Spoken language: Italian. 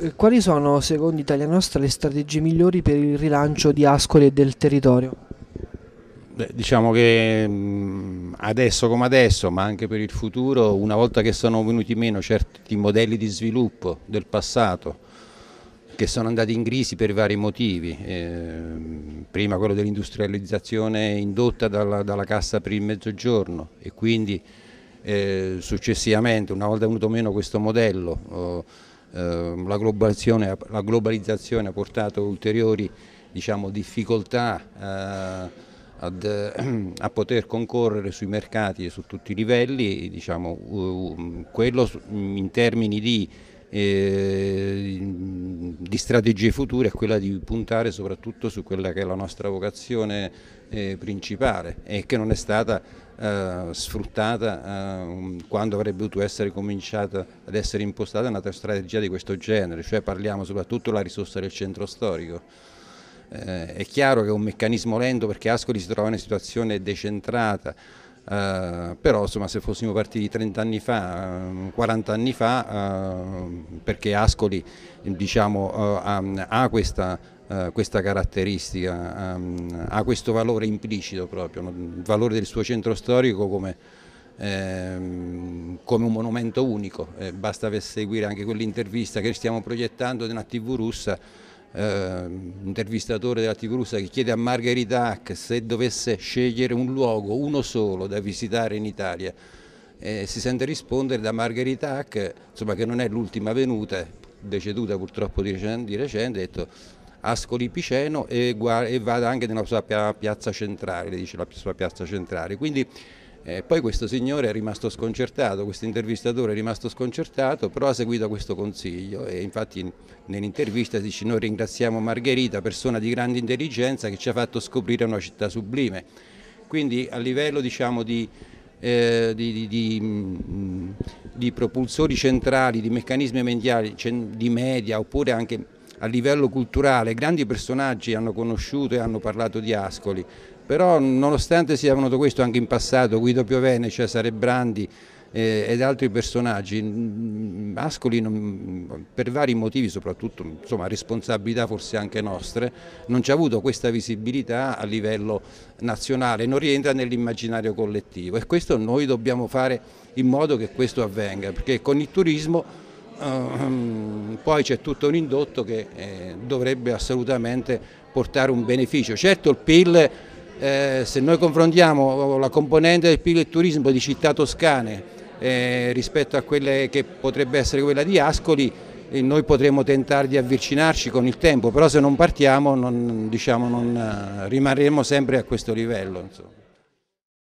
Eh, quali sono, secondo Italia Nostra, le strategie migliori per il rilancio di Ascoli e del territorio? Beh, diciamo che mm, adesso come adesso, ma anche per il futuro, una volta che sono venuti meno certi modelli di sviluppo del passato, che sono andati in crisi per vari motivi, eh, prima quello dell'industrializzazione indotta dalla, dalla, cassa per il mezzogiorno e quindi eh, successivamente una volta venuto meno questo modello eh, Ehm, la globalizzazione, la globalizzazione, ha portato ulteriori diciamo, difficoltà eh, ad, ehm, a poter concorrere sui mercati e su tutti i livelli, diciamo, quello in termini di eh, di strategie future è quella di puntare soprattutto su quella che è la nostra vocazione eh, principale e che non è stata eh, sfruttata eh, quando avrebbe dovuto essere cominciata ad essere impostata una strategia di questo genere, cioè parliamo soprattutto della risorsa del centro storico. Eh, è chiaro che è un meccanismo lento perché Ascoli si trova in una situazione decentrata, Uh, però insomma, se fossimo partiti 30 anni fa, 40 ehm, anni fa, uh, perché Ascoli diciamo, uh, ha questa, eh, questa caratteristica, um, ha questo valore implicito proprio, no? il valore del suo centro storico come, ehm, come un monumento unico, eh, basta per seguire anche quell'intervista che stiamo proiettando di una tv russa eh, intervistatore della TV russa che chiede a Margherita Hack se dovesse scegliere un luogo, uno solo, da visitare in Italia. Eh, si sente rispondere da Margherita Hack, insomma, che non è l'ultima venuta, deceduta purtroppo di recente, di recente ha detto Ascoli Piceno e, e vada anche nella sua piazza centrale, dice la sua piazza centrale. Quindi eh, poi questo signore è rimasto sconcertato, questo intervistatore è rimasto sconcertato, però ha seguito questo consiglio e infatti nell'intervista dice noi ringraziamo Margherita, persona di grande intelligenza che ci ha fatto scoprire una città sublime. Quindi a livello diciamo, di, eh, di, di, di, mm, propulsori centrali, di meccanismi mediali, di media oppure anche a livello culturale, grandi personaggi hanno conosciuto e hanno parlato di Ascoli, però nonostante sia venuto questo anche in passato, Guido Piovene, Cesare Brandi eh, ed altri personaggi, Ascoli non, per vari motivi, soprattutto insomma, responsabilità forse anche nostre, non ci ha avuto questa visibilità a livello nazionale, non rientra nell'immaginario collettivo e questo noi dobbiamo fare in modo che questo avvenga, perché con il turismo... Ehm, poi c'è tutto un indotto che eh, dovrebbe assolutamente portare un beneficio. Certo il PIL, eh, se noi confrontiamo la componente del PIL e turismo di città toscane eh, rispetto a quelle che potrebbe essere quella di Ascoli, eh, noi potremo tentare di avvicinarci con il tempo, però se non partiamo non, diciamo, non eh, rimarremo sempre a questo livello. Insomma.